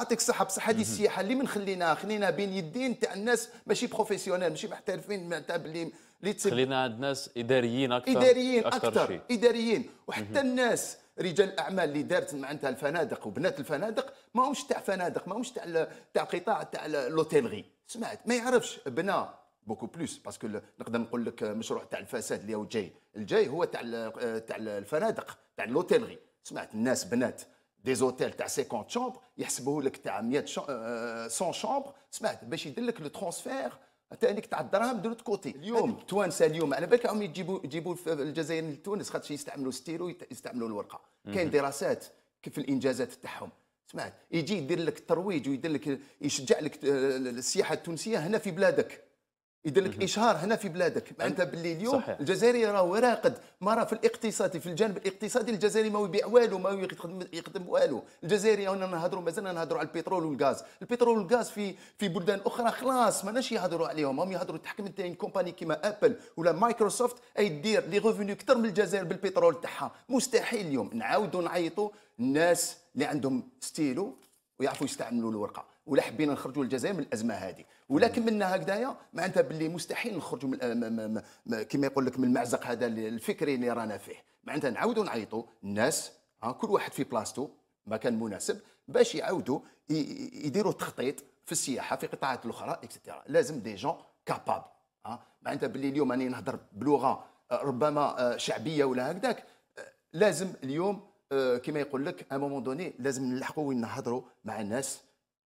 يعطيك الصحه بصح هذه السياحه اللي من خلينا خلينا بين يدين تاع الناس ماشي بروفيسيونيل ماشي محترفين معناتها باللي اللي خلينا عند ناس اداريين اكثر اداريين اكثر, أكثر شيء. اداريين وحتى الناس رجال الاعمال اللي دارت معناتها الفنادق وبنات الفنادق ماهوش تاع فنادق ماهوش تاع تاع قطاع تاع لوتيلغي سمعت ما يعرفش بنا بوكو بلوس باسكو نقدر نقول لك مشروع تاع الفساد اللي هو جاي الجاي هو تاع تاع الفنادق تاع لوتيلغي سمعت الناس بنات دي زوتيل تاع 50 شومبر يحسبوه لك تاع 100 100 شومبر سمعت باش يدير لك لو ترونسفير تاع الدراهم دو كوتي اليوم التوانسه اليوم على بالك راهم يجيبوا يجيبوا الجزائر لتونس خاطر يستعملوا الستيرو يستعملوا الورقه كاين دراسات كيف الانجازات تاعهم سمعت يجي يدير لك الترويج ويدير لك يشجع لك السياحه التونسيه هنا في بلادك يدير لك اشهار هنا في بلادك معناتها باللي اليوم صحيح. الجزائري راهو راقد ما راه في الاقتصادي في الجانب الاقتصادي الجزائري ما يبيع والو ما يخدم يخدم والو الجزائري هنا نهضروا مازلنا نهضروا على البترول والغاز البترول والغاز في في بلدان اخرى خلاص ماناش يهضروا عليهم هم يهضروا تحكم انت كومباني كيما ابل ولا مايكروسوفت اي دير لي ريفينيو اكثر من الجزائر بالبترول تاعها مستحيل اليوم نعاودوا نعيطوا الناس اللي عندهم ستيلو ويعرفوا يستعملوا الورقه ولا حبينا نخرجوا الجزائر من الازمه هذه ولكن منا هكذايا معناتها باللي مستحيل نخرجوا من كما يقول لك من المأزق هذا الفكري اللي رانا فيه معناتها نعاودوا نعيطوا الناس ها كل واحد في بلاصتو ما كان مناسب باش يعاودوا يديروا تخطيط في السياحه في قطاعات الاخرى اكسترا لازم دي جون كاباب ها معناتها باللي اليوم راني نهضر بلغه آه، ربما آه، شعبيه ولا هكذاك آه، لازم اليوم آه، كما يقول لك ان مومون دوني لازم نلحقوا وين نهضروا مع الناس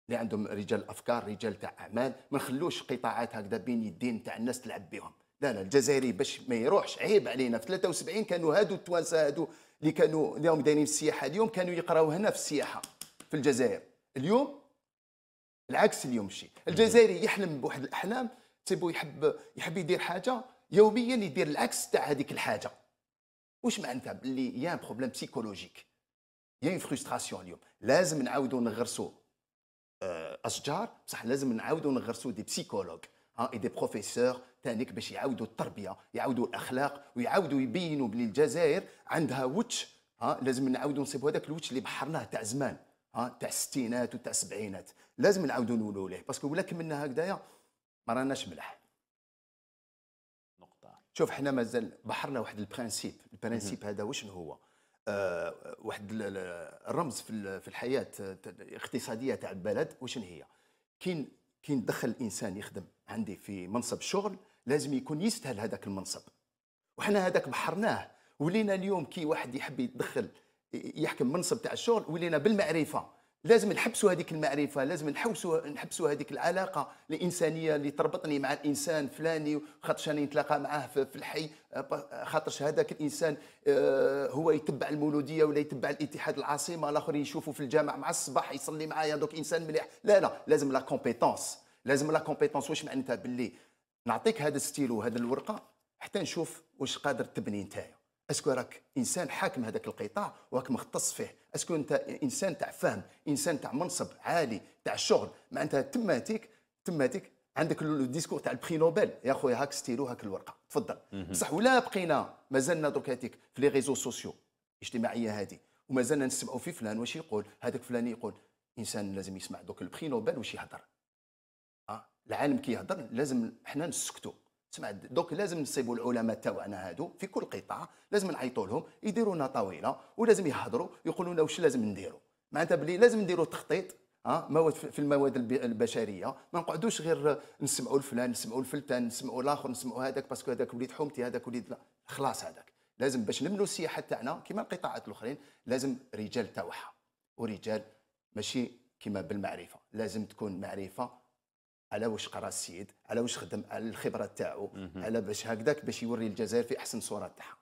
اللي عندهم رجال افكار رجال تاع اعمال ما نخلوش قطاعات هكذا بين يدين تاع الناس تلعب بهم لا لا الجزائري باش ما يروحش عيب علينا في 73 كانوا هادو التوانسه هادو اللي كانوا اليوم دايرين السياحه اليوم كانوا يقراوا هنا في السياحه في الجزائر اليوم العكس اليوم شي الجزائري يحلم بواحد الاحلام تيبو يحب يحب يدير حاجه يوميا يدير العكس تاع هذيك الحاجه واش معناتها باللي يا بروبليم بسيكولوجيك يا اون فرستراسيون اليوم لازم نعاودوا نغرسوا اشجار بصح لازم نعاودوا نغرسوا دي بسيكولوج ها اي دي بروفيسور تانيك باش يعاودوا التربيه يعاودوا الاخلاق ويعاودوا يبينوا بلي الجزائر عندها وتش ها لازم نعاودوا نصيبوا هذاك الوتش اللي بحرناه تاع زمان ها تاع الستينات وتاع السبعينات لازم نعاودوا نولوا ليه باسكو ولا كملنا هكذايا ما راناش ملح شوف حنا مازال بحرنا واحد البرانسيب البرانسيب هذا وشنو هو آه واحد الرمز في في الحياه الاقتصاديه تاع البلد وشنو هي كين كين دخل الانسان يخدم عندي في منصب شغل لازم يكون يستاهل هذاك المنصب وحنا هذاك بحرناه ولينا اليوم كي واحد يحب يدخل يحكم منصب تاع الشغل ولينا بالمعرفه لازم نحبسوا هذيك المعرفه لازم نحوسوا نحبسوا هذيك العلاقه الانسانيه اللي تربطني مع الانسان فلاني خاطرش انا نتلاقى معاه في الحي خاطرش هذاك الانسان آه، هو يتبع المولوديه ولا يتبع الاتحاد العاصمه الاخر يشوفه في الجامع مع الصباح يصلي معايا دوك انسان مليح لا لا لازم لا كومبيتونس لازم لا كومبيتونس واش معناتها باللي نعطيك هذا الستيلو هذا الورقه حتى نشوف واش قادر تبني نتايا اسكو راك انسان حاكم هذاك القطاع وراك مختص فيه اسكو انت انسان تاع فهم انسان تاع منصب عالي تاع شغل معناتها تماتيك تماتيك عندك لو ديسكور تاع البري نوبل يا خويا هاك ستيلو هاك الورقه تفضل بصح ولا بقينا مازلنا درك هاتيك في لي ريزو سوسيو الاجتماعيه هذه ومازلنا نسمعوا في فلان واش يقول هذاك فلان يقول انسان لازم يسمع دوك البري نوبل واش يهضر آه، العالم كي يهضر لازم حنا نسكتوا سمع دونك لازم نصيبوا العلماء تاعنا هادو في كل قطاع لازم نعيطوا لهم يديروا لنا طاوله ولازم يهضروا يقولوا لنا واش لازم نديروا معناتها بلي لازم نديروا تخطيط ها مواد في المواد البشريه ما نقعدوش غير نسمعوا لفلان نسمعوا لفلتان نسمعوا لاخر نسمعوا هذاك باسكو هذاك وليد حومتي هذاك وليد لا خلاص هذاك لازم باش نبنوا السياحه تاعنا كما القطاعات الاخرين لازم رجال تاعها ورجال ماشي كما بالمعرفه لازم تكون معرفه على واش قرا السيد على واش خدم على الخبره تاعو على باش هكذاك باش يوري الجزائر في احسن صوره تاعها